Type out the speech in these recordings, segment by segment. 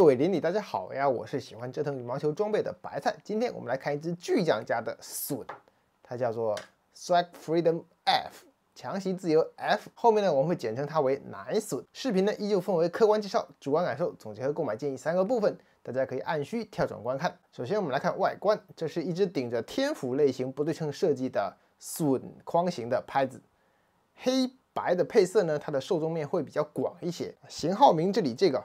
各位邻里，大家好呀！我是喜欢折腾羽毛球装备的白菜。今天我们来看一只巨匠家的笋，它叫做 Strike Freedom F，强袭自由 F。后面呢，我们会简称它为奶笋。视频呢，依旧分为客观介绍、主观感受、总结和购买建议三个部分，大家可以按需跳转观看。首先，我们来看外观，这是一只顶着天府类型不对称设计的笋框型的拍子，黑白的配色呢，它的受众面会比较广一些。型号名这里这个。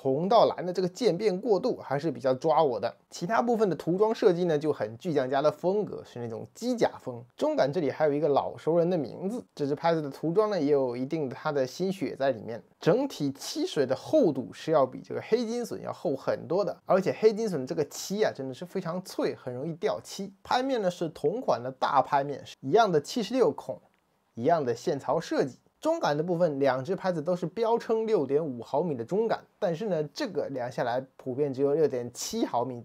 红到蓝的这个渐变过渡还是比较抓我的，其他部分的涂装设计呢就很巨匠家的风格，是那种机甲风。中杆这里还有一个老熟人的名字，这支拍子的涂装呢也有一定的它的心血在里面。整体漆水的厚度是要比这个黑金隼要厚很多的，而且黑金隼这个漆啊真的是非常脆，很容易掉漆。拍面呢是同款的大拍面，一样的七十六孔，一样的线槽设计。中杆的部分，两只拍子都是标称六点五毫米的中杆，但是呢，这个量下来普遍只有六点七毫米，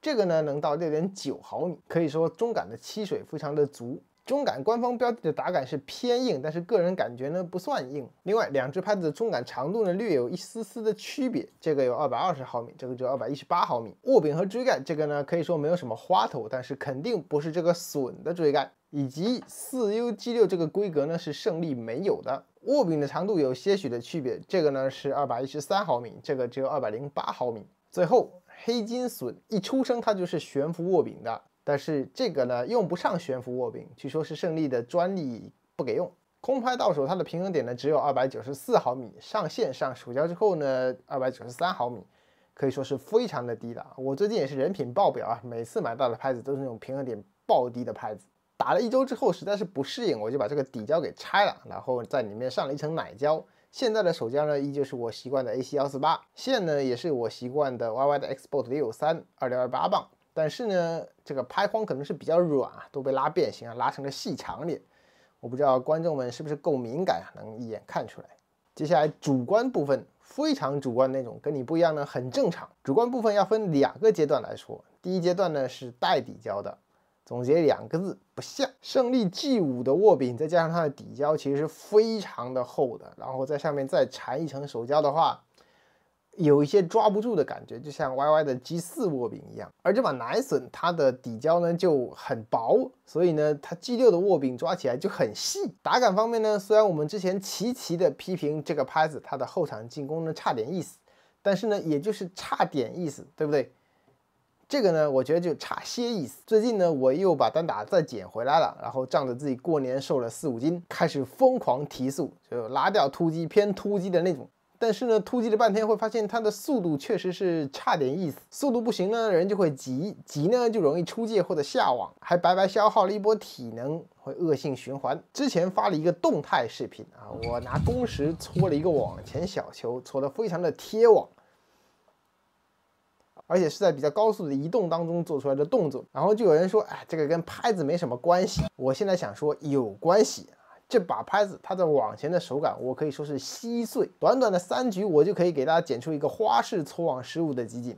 这个呢能到六点九毫米，可以说中杆的吸水非常的足。中杆官方标的打感是偏硬，但是个人感觉呢不算硬。另外，两只拍子的中杆长度呢略有一丝丝的区别，这个有二百二十毫米，这个有二百一十八毫米。握柄和追盖，这个呢可以说没有什么花头，但是肯定不是这个笋的追盖。以及四 U G 六这个规格呢是胜利没有的，握柄的长度有些许的区别，这个呢是二百一十三毫米，这个只有二百零八毫米。最后黑金隼一出生它就是悬浮握柄的，但是这个呢用不上悬浮握柄，据说是胜利的专利不给用。空拍到手它的平衡点呢只有二百九十四毫米，上线上鼠标之后呢二百九十三毫米，可以说是非常的低的。我最近也是人品爆表啊，每次买到的拍子都是那种平衡点爆低的拍子。打了一周之后，实在是不适应，我就把这个底胶给拆了，然后在里面上了一层奶胶。现在的手胶呢，依旧是我习惯的 A C 幺四八线呢，也是我习惯的 Y Y 的 X b o x t 六三二点二八磅。但是呢，这个拍框可能是比较软，啊，都被拉变形啊，拉成了细长脸。我不知道观众们是不是够敏感，啊，能一眼看出来。接下来主观部分，非常主观那种，跟你不一样呢，很正常。主观部分要分两个阶段来说，第一阶段呢是带底胶的。总结两个字，不像胜利 G 五的握柄，再加上它的底胶，其实是非常的厚的。然后在上面再缠一层手胶的话，有一些抓不住的感觉，就像 YY 的 G 四握柄一样。而这把奶隼，它的底胶呢就很薄，所以呢，它 G 六的握柄抓起来就很细。打感方面呢，虽然我们之前齐齐的批评这个拍子，它的后场进攻呢差点意思，但是呢，也就是差点意思，对不对？这个呢，我觉得就差些意思。最近呢，我又把单打再捡回来了，然后仗着自己过年瘦了四五斤，开始疯狂提速，就拉掉突击偏突击的那种。但是呢，突击了半天会发现它的速度确实是差点意思，速度不行呢，人就会急急呢，就容易出界或者下网，还白白消耗了一波体能，会恶性循环。之前发了一个动态视频啊，我拿工时搓了一个网前小球，搓得非常的贴网。而且是在比较高速的移动当中做出来的动作，然后就有人说，哎，这个跟拍子没什么关系。我现在想说有关系这把拍子它的网前的手感，我可以说是稀碎。短短的三局，我就可以给大家剪出一个花式搓网失误的集锦。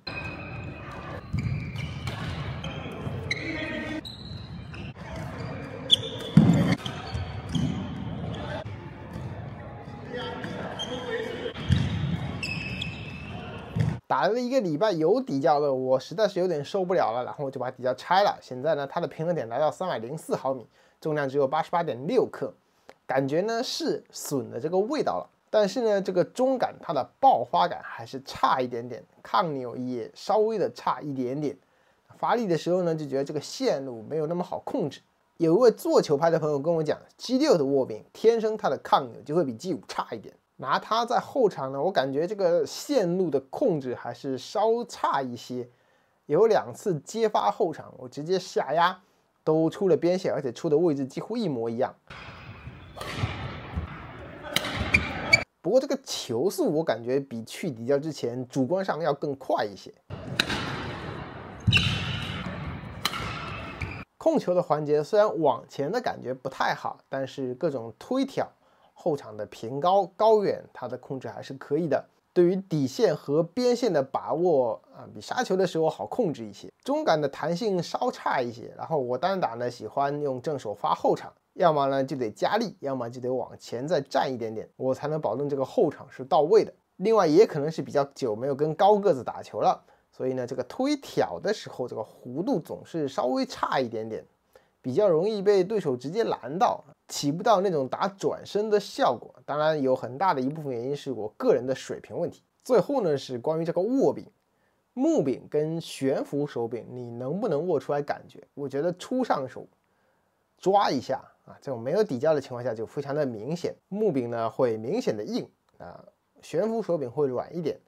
打了一个礼拜有底胶了，我实在是有点受不了了，然后我就把底胶拆了。现在呢，它的平衡点来到三百零四毫米，重量只有八十八点六克，感觉呢是损了这个味道了。但是呢，这个中杆它的爆发感还是差一点点，抗扭也稍微的差一点点。发力的时候呢，就觉得这个线路没有那么好控制。有一位做球拍的朋友跟我讲，G 六的握柄天生它的抗扭就会比 G 五差一点。拿他在后场呢，我感觉这个线路的控制还是稍差一些，有两次接发后场，我直接下压都出了边线，而且出的位置几乎一模一样。不过这个球速我感觉比去底胶之前主观上要更快一些。控球的环节虽然往前的感觉不太好，但是各种推挑。后场的平高高远，它的控制还是可以的。对于底线和边线的把握啊，比杀球的时候好控制一些。中杆的弹性稍差一些。然后我单打呢，喜欢用正手发后场，要么呢就得加力，要么就得往前再站一点点，我才能保证这个后场是到位的。另外也可能是比较久没有跟高个子打球了，所以呢，这个推挑的时候，这个弧度总是稍微差一点点。比较容易被对手直接拦到，起不到那种打转身的效果。当然，有很大的一部分原因是我个人的水平问题。最后呢，是关于这个握柄，木柄跟悬浮手柄，你能不能握出来感觉？我觉得初上手抓一下啊，这种没有底胶的情况下就非常的明显。木柄呢会明显的硬啊，悬浮手柄会软一点。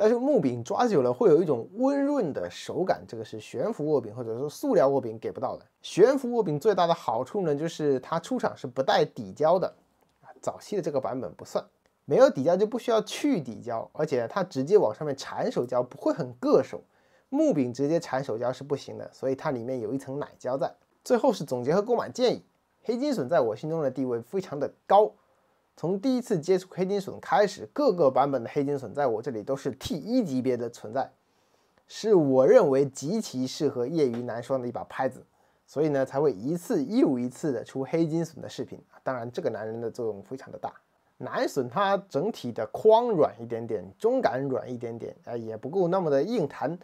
但是木柄抓久了会有一种温润的手感，这个是悬浮握柄或者说塑料握柄给不到的。悬浮握柄最大的好处呢，就是它出厂是不带底胶的，啊，早期的这个版本不算，没有底胶就不需要去底胶，而且它直接往上面缠手胶不会很硌手，木柄直接缠手胶是不行的，所以它里面有一层奶胶在。最后是总结和购买建议，黑金隼在我心中的地位非常的高。从第一次接触黑金笋开始，各个版本的黑金笋在我这里都是 T 一级别的存在，是我认为极其适合业余男双的一把拍子，所以呢才会一次又一次的出黑金笋的视频。当然，这个男人的作用非常的大。男笋它整体的框软一点点，中杆软一点点，哎，也不够那么的硬弹，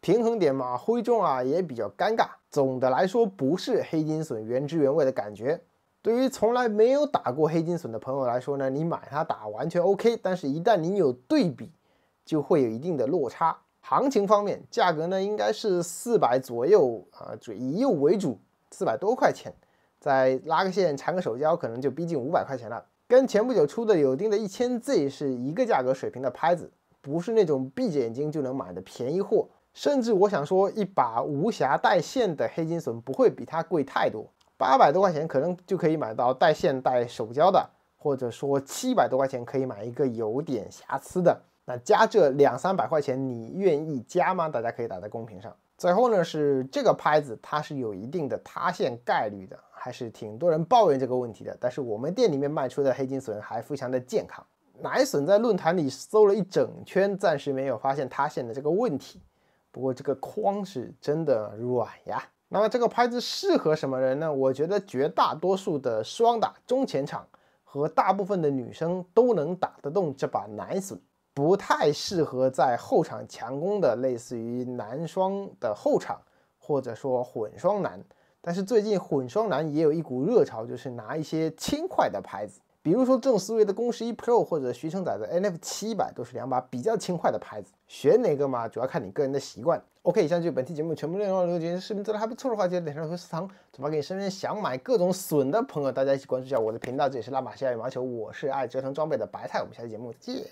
平衡点嘛，挥重啊也比较尴尬。总的来说，不是黑金笋原汁原味的感觉。对于从来没有打过黑金隼的朋友来说呢，你买它打完全 OK。但是，一旦你有对比，就会有一定的落差。行情方面，价格呢应该是四百左右啊，主以右为主，四百多块钱。再拉个线缠个手胶，可能就逼近五百块钱了。跟前不久出的有钉的一千 Z 是一个价格水平的拍子，不是那种闭着眼睛就能买的便宜货。甚至我想说，一把无瑕带线的黑金隼不会比它贵太多。八百多块钱可能就可以买到带线带手胶的，或者说七百多块钱可以买一个有点瑕疵的，那加这两三百块钱，你愿意加吗？大家可以打在公屏上。最后呢，是这个拍子它是有一定的塌陷概率的，还是挺多人抱怨这个问题的。但是我们店里面卖出的黑金笋还非常的健康，奶笋在论坛里搜了一整圈，暂时没有发现塌陷的这个问题。不过这个框是真的软呀。那么这个拍子适合什么人呢？我觉得绝大多数的双打中前场和大部分的女生都能打得动这把男损，不太适合在后场强攻的，类似于男双的后场或者说混双男。但是最近混双男也有一股热潮，就是拿一些轻快的拍子。比如说正思维的工十一 Pro 或者徐承仔的 NF 七百都是两把比较轻快的拍子，选哪个嘛，主要看你个人的习惯。OK，以上就是本期节目全部内容。如果觉得视频做的还不错的话，记得点赞和收藏，转发给你身边想买各种笋的朋友，大家一起关注一下我的频道。这里是拉马西亚羽毛球，我是爱折腾装备的白菜，我们下期节目见。